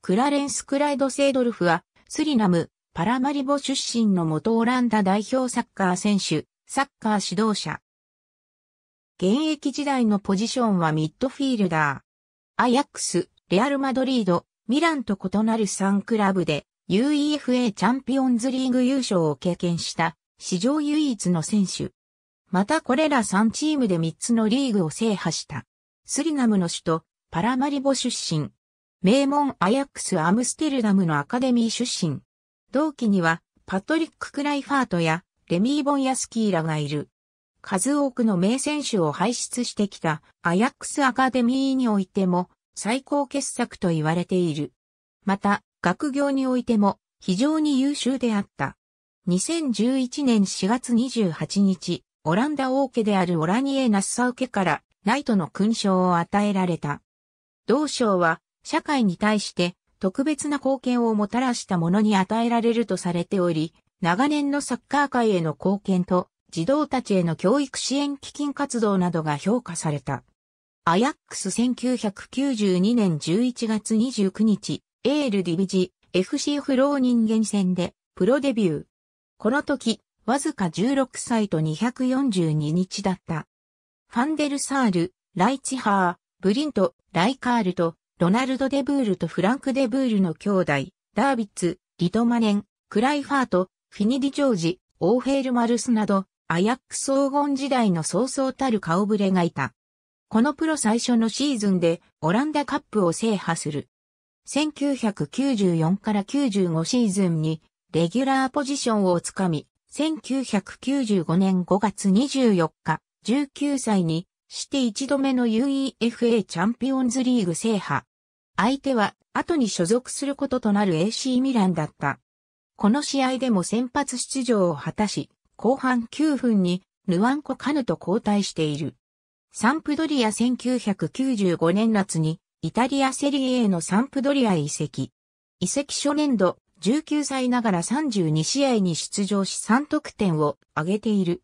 クラレンス・クライド・セイドルフは、スリナム、パラマリボ出身の元オランダ代表サッカー選手、サッカー指導者。現役時代のポジションはミッドフィールダー。アヤックス、レアル・マドリード、ミランと異なる3クラブで UEFA チャンピオンズリーグ優勝を経験した史上唯一の選手。またこれら3チームで3つのリーグを制覇した。スリナムの首都パラマリボ出身、名門アヤックス・アムステルダムのアカデミー出身。同期には、パトリック・クライファートや、レミー・ボンヤスキーらがいる。数多くの名選手を輩出してきたアヤックス・アカデミーにおいても最高傑作と言われている。また、学業においても非常に優秀であった。2011年4月28日、オランダ王家であるオラニエ・ナッサウ家からナイトの勲章を与えられた。同章は社会に対して特別な貢献をもたらしたものに与えられるとされており、長年のサッカー界への貢献と児童たちへの教育支援基金活動などが評価された。アヤックス1992年11月29日、エールディビジ FC フロー人間戦でプロデビュー。この時、わずか16歳と242日だった。ファンデルサール、ライチハー、ブリント、ライカールとロナルド・デブールとフランク・デブールの兄弟、ダービッツ、リトマネン、クライファート、フィニディ・ジョージ、オーフェール・マルスなど、アヤック荘厳時代の早々たる顔ぶれがいた。このプロ最初のシーズンでオランダカップを制覇する。1994から95シーズンにレギュラーポジションをつかみ、1995年5月24日、19歳にして一度目の UEFA チャンピオンズリーグ制覇。相手は後に所属することとなる AC ミランだった。この試合でも先発出場を果たし、後半9分にヌアンコ・カヌと交代している。サンプドリア1995年夏にイタリアセリエのサンプドリア移籍。移籍初年度19歳ながら32試合に出場し3得点を挙げている。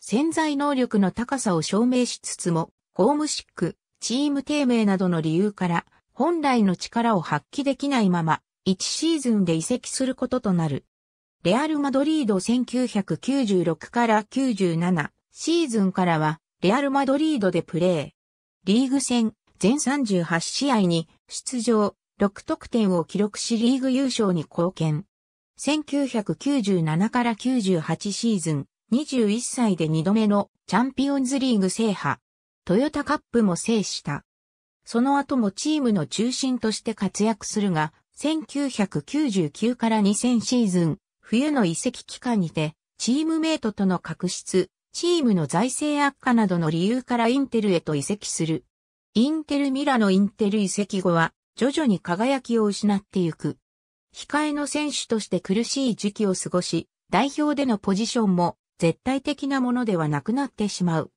潜在能力の高さを証明しつつも、ホームシック、チーム低迷などの理由から本来の力を発揮できないまま、1シーズンで移籍することとなる。レアル・マドリード1996から97シーズンからは、レアル・マドリードでプレー。リーグ戦、全38試合に出場、6得点を記録しリーグ優勝に貢献。1997から98シーズン、21歳で2度目のチャンピオンズリーグ制覇。トヨタカップも制した。その後もチームの中心として活躍するが、1999から2000シーズン、冬の移籍期間にて、チームメイトとの確執、チームの財政悪化などの理由からインテルへと移籍する。インテルミラのインテル移籍後は、徐々に輝きを失ってゆく。控えの選手として苦しい時期を過ごし、代表でのポジションも絶対的なものではなくなってしまう。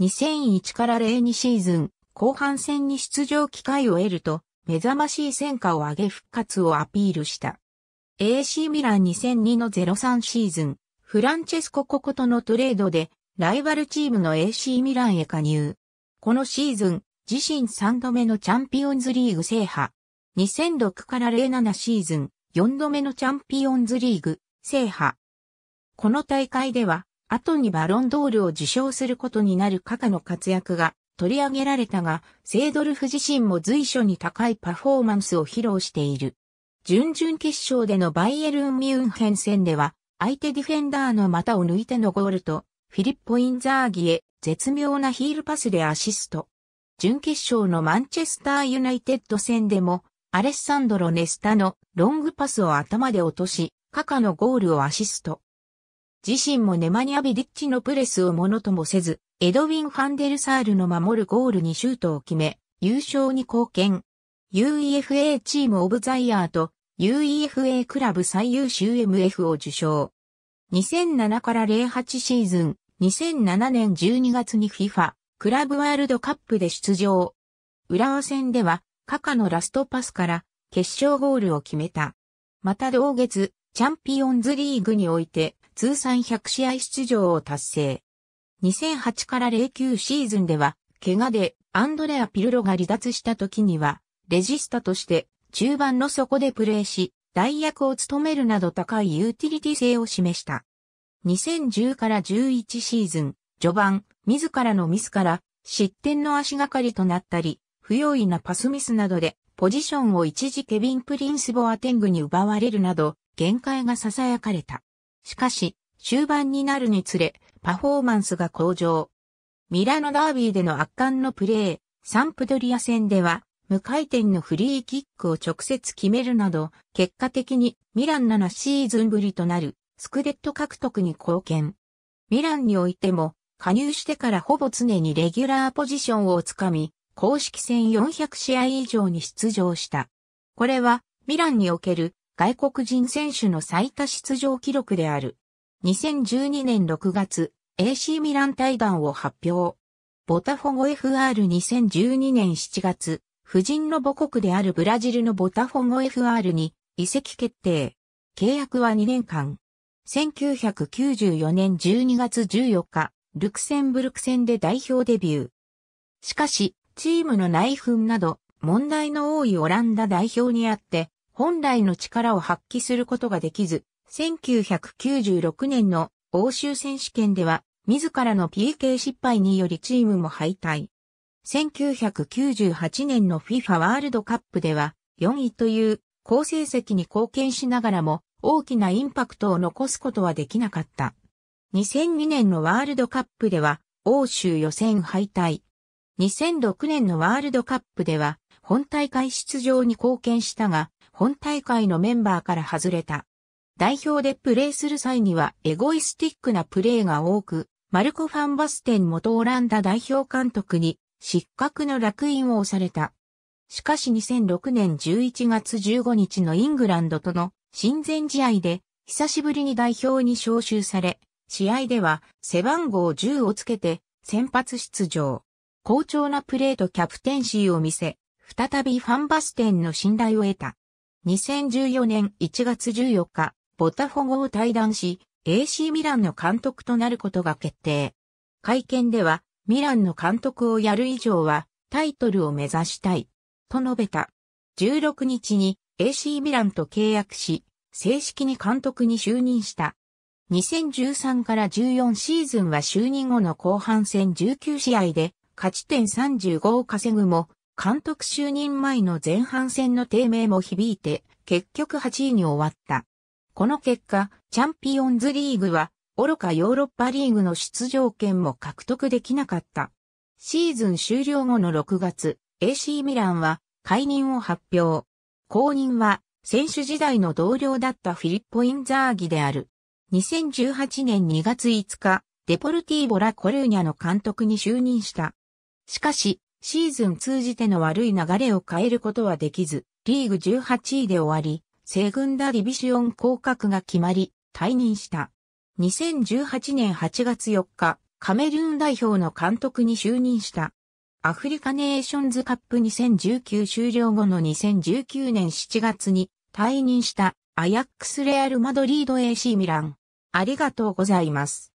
2001から02シーズン、後半戦に出場機会を得ると、目覚ましい戦果を上げ復活をアピールした。AC ミラン2002の03シーズン、フランチェスコ・ココとのトレードで、ライバルチームの AC ミランへ加入。このシーズン、自身3度目のチャンピオンズリーグ制覇。2006から07シーズン、4度目のチャンピオンズリーグ制覇。この大会では、後にバロンドールを受賞することになるカカの活躍が取り上げられたが、セイドルフ自身も随所に高いパフォーマンスを披露している。準々決勝でのバイエルン・ミュンヘン戦では、相手ディフェンダーの股を抜いてのゴールと、フィリッポ・インザーギへ絶妙なヒールパスでアシスト。準決勝のマンチェスター・ユナイテッド戦でも、アレッサンドロ・ネスタのロングパスを頭で落とし、カカのゴールをアシスト。自身もネマニア・ビディッチのプレスをものともせず、エドウィン・ファンデルサールの守るゴールにシュートを決め、優勝に貢献。UEFA チームオブザイヤーと UEFA クラブ最優秀 MF を受賞。2007から08シーズン、2007年12月に FIFA クラブワールドカップで出場。浦和戦では、カカのラストパスから決勝ゴールを決めた。また同月、チャンピオンズリーグにおいて、通算100試合出場を達成。2008から09シーズンでは、怪我でアンドレア・ピルロが離脱した時には、レジスタとして中盤の底でプレーし、代役を務めるなど高いユーティリティ性を示した。2010から11シーズン、序盤、自らのミスから失点の足がかりとなったり、不用意なパスミスなどで、ポジションを一時ケビン・プリンスボアテングに奪われるなど、限界が囁かれた。しかし、終盤になるにつれ、パフォーマンスが向上。ミラノダービーでの圧巻のプレー、サンプドリア戦では、無回転のフリーキックを直接決めるなど、結果的にミラン7シーズンぶりとなるスクデット獲得に貢献。ミランにおいても、加入してからほぼ常にレギュラーポジションをつかみ、公式戦400試合以上に出場した。これは、ミランにおける外国人選手の最多出場記録である。2012年6月、AC ミラン対談を発表。ボタフォゴ FR2012 年7月、夫人の母国であるブラジルのボタフォゴ FR に移籍決定。契約は2年間。1994年12月14日、ルクセンブルク戦で代表デビュー。しかし、チームの内紛など、問題の多いオランダ代表にあって、本来の力を発揮することができず、1996年の欧州選手権では、自らの PK 失敗によりチームも敗退。1998年の FIFA ワールドカップでは、4位という好成績に貢献しながらも、大きなインパクトを残すことはできなかった。2002年のワールドカップでは、欧州予選敗退。2006年のワールドカップでは、本大会出場に貢献したが、本大会のメンバーから外れた。代表でプレーする際にはエゴイスティックなプレーが多く、マルコ・ファンバステン元オランダ代表監督に失格の落印を押された。しかし2006年11月15日のイングランドとの親善試合で久しぶりに代表に招集され、試合では背番号10をつけて先発出場。好調なプレーとキャプテンシーを見せ、再びファンバステンの信頼を得た。2014年1月14日、ボタフォゴを退団し、AC ミランの監督となることが決定。会見では、ミランの監督をやる以上は、タイトルを目指したい、と述べた。16日に AC ミランと契約し、正式に監督に就任した。2013から14シーズンは就任後の後半戦19試合で勝ち点35を稼ぐも監督就任前の前半戦の低迷も響いて、結局8位に終わった。この結果、チャンピオンズリーグは、愚かヨーロッパリーグの出場権も獲得できなかった。シーズン終了後の6月、AC ミランは解任を発表。後任は選手時代の同僚だったフィリッポ・インザーギである。2018年2月5日、デポルティーボ・ラ・コルーニャの監督に就任した。しかし、シーズン通じての悪い流れを変えることはできず、リーグ18位で終わり、西軍ダディビシオン降格が決まり、退任した。2018年8月4日、カメルーン代表の監督に就任した。アフリカネーションズカップ2019終了後の2019年7月に退任したアヤックスレアルマドリード AC ミラン。ありがとうございます。